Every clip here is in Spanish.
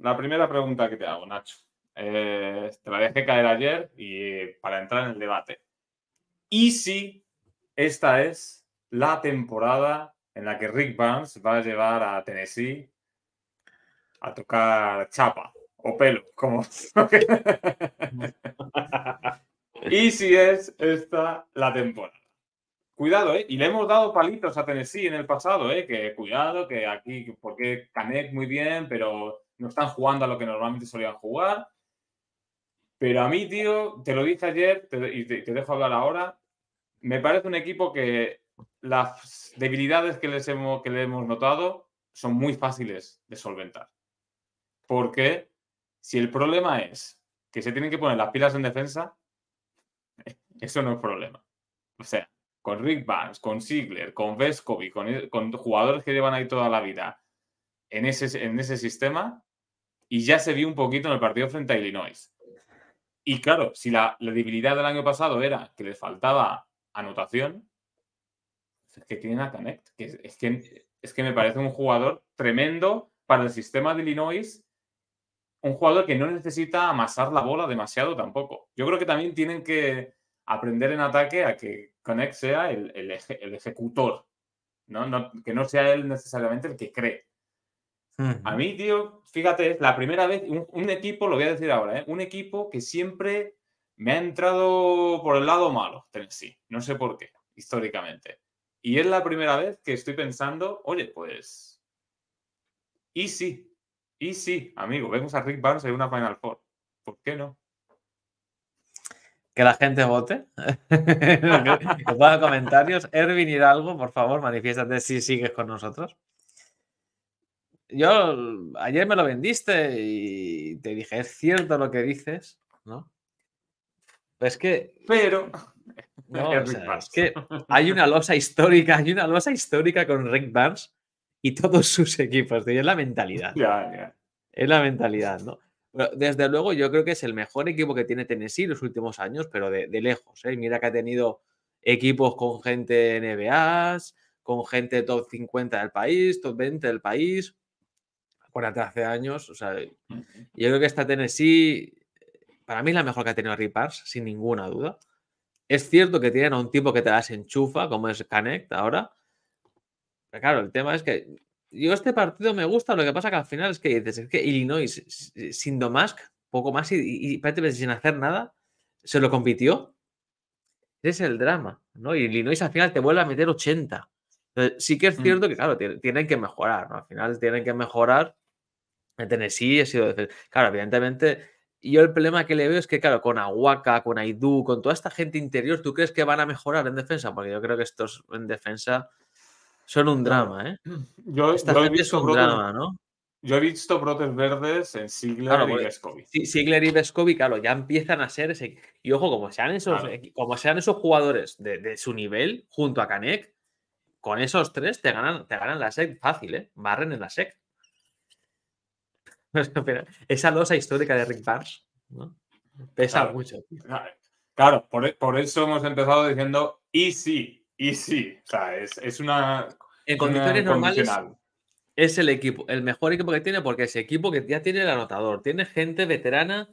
La primera pregunta que te hago, Nacho, te la dejé caer ayer y para entrar en el debate. ¿Y si esta es la temporada en la que Rick Barnes va a llevar a Tennessee a tocar chapa o pelo, como. y si es esta la temporada. Cuidado, ¿eh? Y le hemos dado palitos a Tennessee en el pasado, ¿eh? Que cuidado, que aquí, porque Canek muy bien, pero no están jugando a lo que normalmente solían jugar. Pero a mí, tío, te lo dije ayer y te, dejo hablar ahora. Me parece un equipo que las debilidades que, les hemos, que le hemos notado son muy fáciles de solventar. Porque si el problema es que se tienen que poner las pilas en defensa, eso no es problema. O sea, con Rick Barnes, con Sigler, con Vescovi, con, con, jugadores que llevan ahí toda la vida en ese, en ese sistema, y ya se vio un poquito en el partido frente a Illinois. Y claro, si la, debilidad del año pasado era que le faltaba anotación, es que tiene a Connect, es, que, es que me parece un jugador tremendo para el sistema de Illinois, un jugador que no necesita amasar la bola demasiado tampoco. Yo creo que también tienen que aprender en ataque a que Connect sea el, ejecutor, No, que no sea él necesariamente el que cree. A mí, tío, fíjate, es la primera vez, un, equipo, lo voy a decir ahora, ¿eh? un equipo que siempre me ha entrado por el lado malo, Tennessee. No sé por qué, históricamente. Y es la primera vez que estoy pensando, oye, pues. Y sí, y sí, amigo, vemos a Rick Barnes en una Final Four. ¿Por qué no? Que la gente vote. que comentarios. Ervin Hidalgo, por favor, manifiéstate si sigues con nosotros yo mm, ayer me lo vendiste y te dije, es cierto lo que dices, ¿no? es que. Pero. que hay una losa histórica, hay una losa histórica con Rick Barnes y todos sus equipos. es la mentalidad. Es la mentalidad, ¿no? desde luego, yo creo que es el mejor equipo que tiene Tennessee los últimos años, pero de, lejos. ¿eh? Mira que ha tenido equipos con gente NBA, con gente top 50 del país, top 20 del país, 40 hace años. O sea, yo creo que esta Tennessee, para mí es la mejor que ha tenido Ripars, sin ninguna duda. Es cierto que tienen a un tipo que te das enchufa, como es Connect ahora. Pero claro, el tema es que yo este partido me gusta, lo que pasa que al final es que dices, es que Illinois, sin Domask, poco más y, y prácticamente sin hacer nada, se lo compitió. Ese es el drama, ¿no? Y Illinois al final te vuelve a meter 80. sí que es mm. cierto que, claro, tienen que mejorar, ¿no? Al final tienen que mejorar en Tennessee he sido defensa. Claro, evidentemente, yo el problema que le veo es que, claro, con Aguaca, con Aidú, con toda esta gente interior, ¿tú crees que van a mejorar en defensa? Porque yo creo que estos en defensa son un drama, ¿eh? Yo, he visto brotes, verdes en Sigler y Vescovi. Sigler y Vescovi, claro, ya empiezan a ser ese. Y ojo, como sean esos, como sean esos jugadores de, su nivel junto a Canek, con esos tres te ganan, te ganan la SEC fácil, ¿eh? Barren en la SEC. esa dosa histórica de Rick Barnes pesa mucho. Claro, e, por, eso hemos empezado diciendo y sí, y sí. O sea, es, es una. En condiciones normales es el equipo, el mejor equipo que tiene, porque es equipo que ya tiene el anotador, tiene gente veterana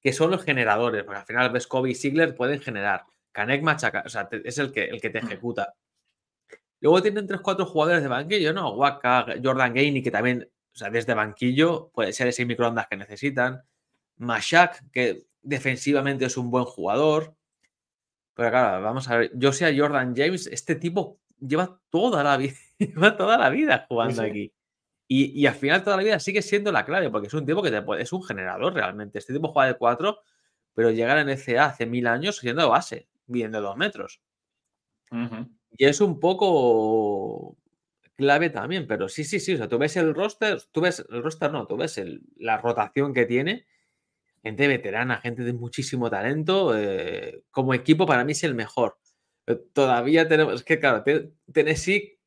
que son los generadores, porque al final ves Kobe y Sigler pueden generar. Canek machaca, o sea, es el que, el que te mm. ejecuta. Luego tienen 3-4 jugadores de banquillo, ¿no? Waka, Jordan Gainey, que también o sea, desde banquillo, puede ser ese microondas que necesitan. Mashak, que defensivamente es un buen jugador. Pero claro, vamos a ver, yo sea Jordan James, este tipo lleva toda la vida, lleva toda la vida jugando aquí. Y, al final toda la vida sigue siendo la clave, porque es un tipo que es un generador realmente. Este tipo juega de 4, pero llegar en ese hace mil años siendo base, viendo dos metros. Y es un poco clave también, pero sí, sí, sí, o sea, tú ves el roster, tú ves el roster, no, tú ves la rotación que tiene, gente veterana, gente de muchísimo talento, eh, como equipo para mí es el mejor. Eh, todavía tenemos, es que claro, sí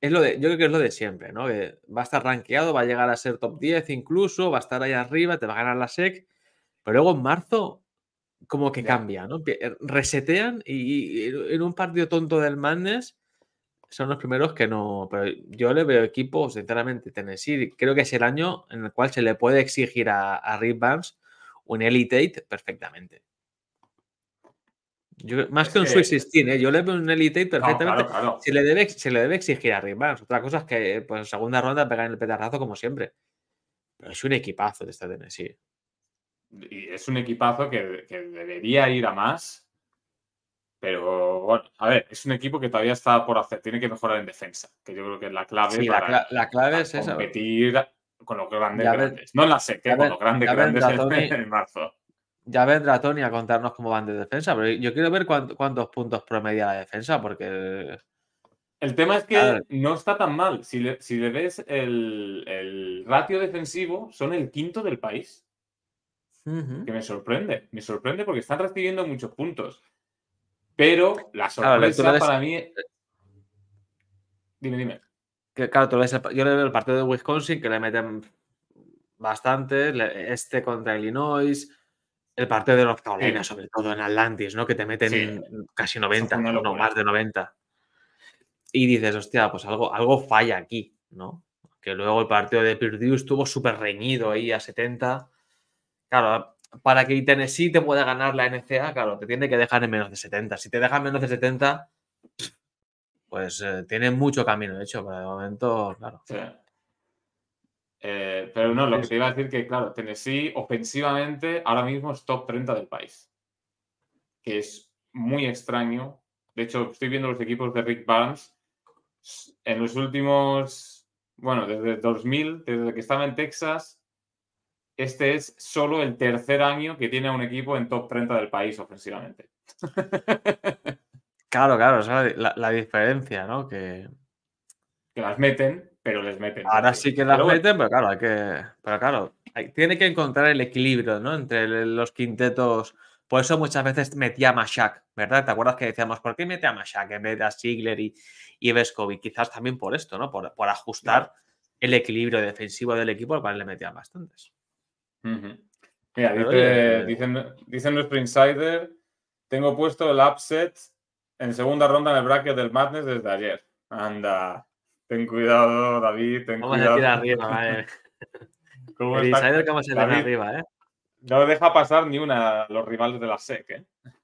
es lo de, yo creo que es lo de siempre, ¿no? va a estar rankeado, va a llegar a ser top 10 incluso, va a estar ahí arriba, te va a ganar la SEC, pero luego en marzo como que cambia, ¿no? Eh, resetean y, en un partido tonto del Madness son los primeros que no. Pero yo le veo equipo sinceramente, Tennessee. Creo que es el año en el cual se le puede exigir a, Rick un Elite perfectamente. más que un Swiss ¿eh? yo le veo un Elite perfectamente. Se, le debe, se, le debe, exigir a Rick Barnes. Otra cosa es que pues, en segunda ronda pegan el petarrazo como siempre. Pero es un equipazo de esta Tennessee. Y es un equipazo que, que debería ir a más pero bueno, a ver, es un equipo que todavía está por hacer, tiene que mejorar en defensa, que yo creo que es la clave para la, clave es competir con los grandes de grandes. no la sé que con los grandes grandes en, marzo. Ya vendrá Tony a contarnos cómo van de defensa, pero yo quiero ver cuántos puntos promedia la defensa, porque. El tema es que no está tan mal. Si le, ves el, ratio defensivo, son el quinto del país. Que me sorprende. Me sorprende porque están recibiendo muchos puntos. Pero la sorpresa para mí. Dime, dime. claro, tú ves yo le veo el partido de Wisconsin que le meten bastante, este contra Illinois, el partido de North Carolina, sobre todo en Atlantis, ¿no? Que te meten casi 90, no más de 90. Y dices, hostia, pues algo, algo falla aquí, ¿no? Que luego el partido de Purdue estuvo súper reñido ahí a 70. Claro, para que Tennessee te pueda ganar la NCA, claro, te tiene que dejar en menos de 70. Si te dejan menos de 70, pues eh, tiene mucho camino de hecho, para el momento, claro. Eh, pero no, lo que te iba a decir que, claro, Tennessee ofensivamente ahora mismo es top 30 del país, que es muy extraño. De hecho, estoy viendo los equipos de Rick Barnes en los últimos, bueno, desde 2000, desde que estaba en Texas, este es solo el tercer año que tiene un equipo en top 30 del país ofensivamente. Claro, claro, la, diferencia, ¿no? Que... las meten, pero les meten. Ahora sí que las meten, pero claro, que. Pero claro, tiene que encontrar el equilibrio, ¿no? Entre los quintetos. Por eso muchas veces metía a Mashak, ¿verdad? ¿Te acuerdas que decíamos, ¿por qué metía a Mashak en vez de a Ziegler y, y Vescovi? Quizás también por esto, ¿no? Por, ajustar el equilibrio defensivo del equipo, al cual le metía bastantes. Mira, dicen, los nuestro insider, tengo puesto el upset en segunda ronda en el bracket del Madness desde ayer. Anda, ten cuidado, David, Vamos a tirar arriba, eh. el que vamos a tirar arriba, ¿eh? No deja pasar ni una los rivales de la SEC, ¿eh?